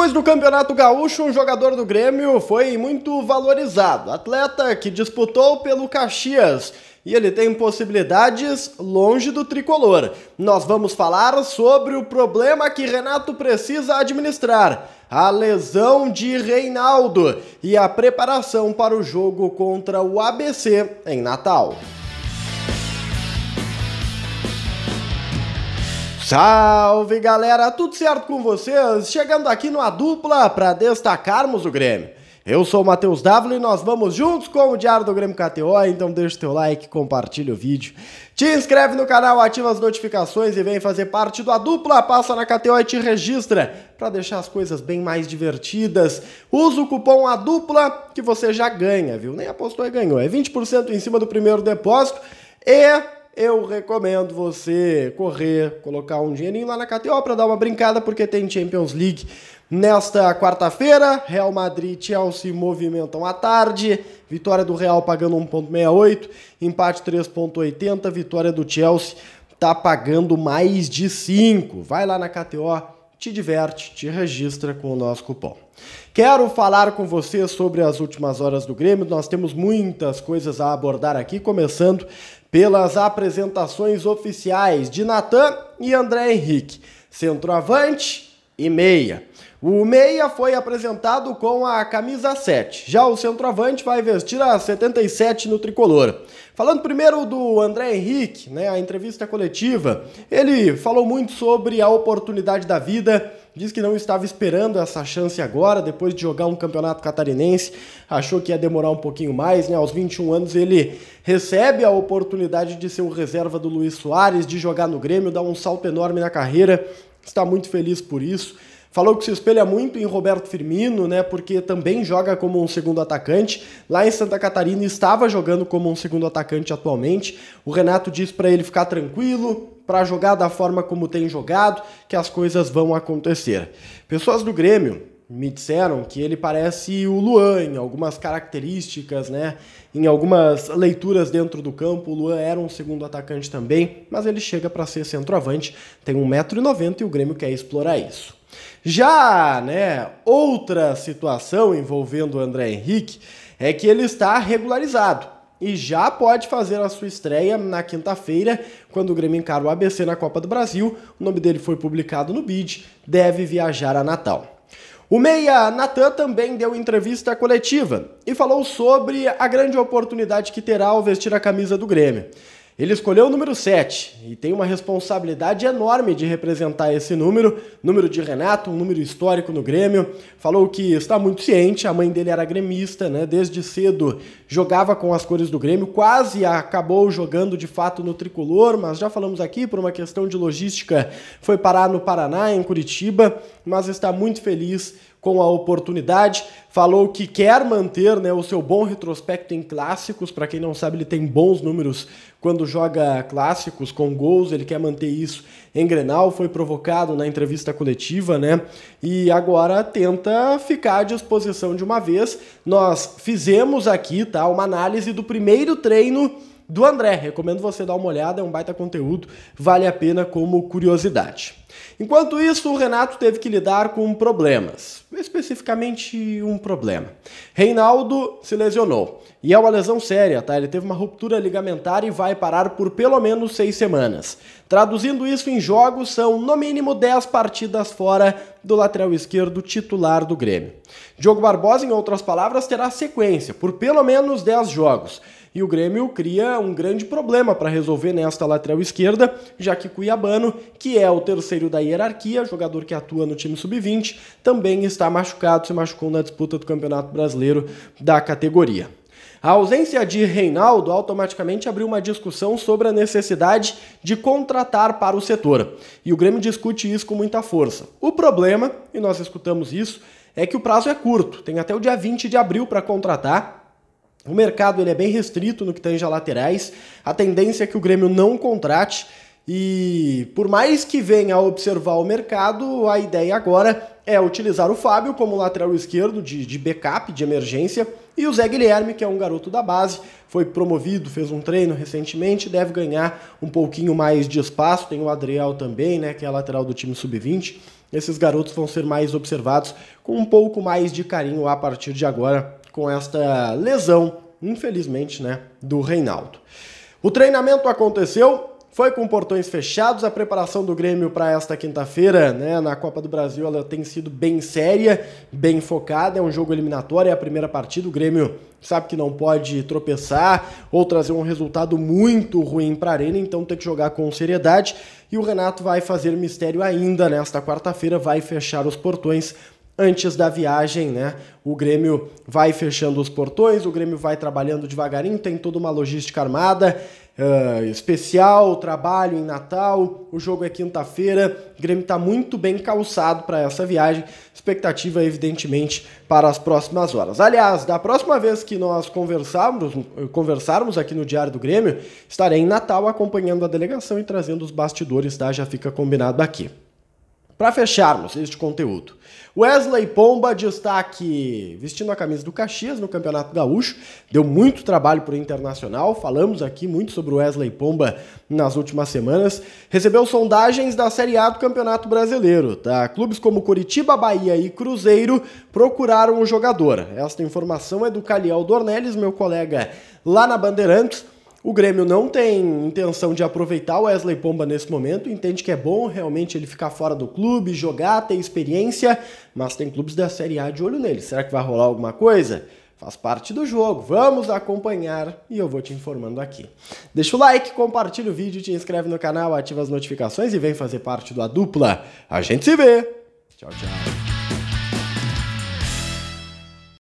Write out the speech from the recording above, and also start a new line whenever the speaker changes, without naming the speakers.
Depois do Campeonato Gaúcho, um jogador do Grêmio foi muito valorizado. Atleta que disputou pelo Caxias e ele tem possibilidades longe do tricolor. Nós vamos falar sobre o problema que Renato precisa administrar, a lesão de Reinaldo e a preparação para o jogo contra o ABC em Natal. Salve galera, tudo certo com vocês? Chegando aqui numa dupla para destacarmos o Grêmio. Eu sou o Matheus Dávila e nós vamos juntos com o Diário do Grêmio KTO, então deixa o teu like, compartilha o vídeo, te inscreve no canal, ativa as notificações e vem fazer parte da dupla, passa na KTO e te registra para deixar as coisas bem mais divertidas. Usa o cupom A Dupla que você já ganha, viu? Nem apostou e ganhou. É 20% em cima do primeiro depósito e eu recomendo você correr, colocar um dinheirinho lá na KTO para dar uma brincada, porque tem Champions League nesta quarta-feira. Real Madrid e Chelsea movimentam à tarde. Vitória do Real pagando 1,68, empate 3,80. Vitória do Chelsea tá pagando mais de 5. Vai lá na KTO te diverte, te registra com o nosso cupom. Quero falar com você sobre as últimas horas do Grêmio. Nós temos muitas coisas a abordar aqui, começando pelas apresentações oficiais de Natan e André Henrique, centroavante e meia. O meia foi apresentado com a camisa 7. Já o centroavante vai vestir a 77 no tricolor. Falando primeiro do André Henrique, né, a entrevista coletiva, ele falou muito sobre a oportunidade da vida, diz que não estava esperando essa chance agora, depois de jogar um campeonato catarinense, achou que ia demorar um pouquinho mais, né? Aos 21 anos ele recebe a oportunidade de ser o reserva do Luiz Soares, de jogar no Grêmio, dar um salto enorme na carreira, está muito feliz por isso Falou que se espelha muito em Roberto Firmino, né? Porque também joga como um segundo atacante. Lá em Santa Catarina estava jogando como um segundo atacante atualmente. O Renato disse para ele ficar tranquilo, para jogar da forma como tem jogado, que as coisas vão acontecer. Pessoas do Grêmio me disseram que ele parece o Luan em algumas características, né? Em algumas leituras dentro do campo, o Luan era um segundo atacante também, mas ele chega para ser centroavante, tem 1,90m e o Grêmio quer explorar isso. Já, né, outra situação envolvendo o André Henrique é que ele está regularizado e já pode fazer a sua estreia na quinta-feira, quando o Grêmio encara o ABC na Copa do Brasil. O nome dele foi publicado no BID, deve viajar a Natal. O Meia Natan também deu entrevista coletiva e falou sobre a grande oportunidade que terá ao vestir a camisa do Grêmio. Ele escolheu o número 7 e tem uma responsabilidade enorme de representar esse número, número de Renato, um número histórico no Grêmio. Falou que está muito ciente, a mãe dele era gremista, né? Desde cedo jogava com as cores do Grêmio, quase acabou jogando de fato no tricolor, mas já falamos aqui por uma questão de logística, foi parar no Paraná, em Curitiba, mas está muito feliz com a oportunidade. Falou que quer manter né, o seu bom retrospecto em clássicos. Para quem não sabe, ele tem bons números quando joga clássicos com gols. Ele quer manter isso em Grenal. Foi provocado na entrevista coletiva, né? E agora tenta ficar à disposição de uma vez. Nós fizemos aqui, tá, uma análise do primeiro treino do André. Recomendo você dar uma olhada, é um baita conteúdo, vale a pena como curiosidade. Enquanto isso, o Renato teve que lidar com problemas, especificamente um problema. Reinaldo se lesionou e é uma lesão séria, tá? Ele teve uma ruptura ligamentar e vai parar por pelo menos seis semanas. Traduzindo isso em jogos, são no mínimo dez partidas fora do lateral esquerdo titular do Grêmio. Diogo Barbosa, em outras palavras, terá sequência por pelo menos dez jogos e o Grêmio cria um grande problema para resolver nesta lateral esquerda, já que Cuiabano, que é o terceiro da hierarquia, jogador que atua no time sub-20, também está machucado, se machucou na disputa do Campeonato Brasileiro da categoria. A ausência de Reinaldo automaticamente abriu uma discussão sobre a necessidade de contratar para o setor. E o Grêmio discute isso com muita força. O problema, e nós escutamos isso, é que o prazo é curto, tem até o dia 20 de abril para contratar, o mercado ele é bem restrito no que tange a laterais. A tendência é que o Grêmio não contrate. E por mais que venha a observar o mercado, a ideia agora é utilizar o Fábio como lateral esquerdo de, de backup, de emergência, e o Zé Guilherme, que é um garoto da base, foi promovido, fez um treino recentemente, deve ganhar um pouquinho mais de espaço. Tem o Adriel também, né, que é lateral do time sub-20. Esses garotos vão ser mais observados com um pouco mais de carinho a partir de agora com esta lesão, infelizmente, né, do Reinaldo. O treinamento aconteceu, foi com portões fechados. A preparação do Grêmio para esta quinta-feira, né, na Copa do Brasil, ela tem sido bem séria, bem focada. É um jogo eliminatório, é a primeira partida. O Grêmio sabe que não pode tropeçar ou trazer um resultado muito ruim para a Arena, então tem que jogar com seriedade. E o Renato vai fazer mistério ainda nesta quarta-feira, vai fechar os portões antes da viagem, né? O Grêmio vai fechando os portões, o Grêmio vai trabalhando devagarinho, tem toda uma logística armada. Uh, especial, trabalho em Natal, o jogo é quinta-feira, o Grêmio está muito bem calçado para essa viagem, expectativa evidentemente para as próximas horas. Aliás, da próxima vez que nós conversarmos, conversarmos aqui no Diário do Grêmio, estarei em Natal acompanhando a delegação e trazendo os bastidores, tá? Já fica combinado aqui. Para fecharmos este conteúdo, Wesley Pomba, destaque vestindo a camisa do Caxias no Campeonato Gaúcho, deu muito trabalho para o Internacional, falamos aqui muito sobre o Wesley Pomba nas últimas semanas, recebeu sondagens da Série A do Campeonato Brasileiro, tá? Clubes como Curitiba, Bahia e Cruzeiro procuraram o jogador. Esta informação é do Caliel Dornelles, meu colega lá na Bandeirantes, o Grêmio não tem intenção de aproveitar o Wesley Pomba nesse momento, entende que é bom realmente ele ficar fora do clube, jogar, ter experiência, mas tem clubes da Série A de olho nele. Será que vai rolar alguma coisa? Faz parte do jogo, vamos acompanhar e eu vou te informando aqui. Deixa o like, compartilha o vídeo, te inscreve no canal, ativa as notificações e vem fazer parte da dupla. A gente se vê! Tchau, tchau!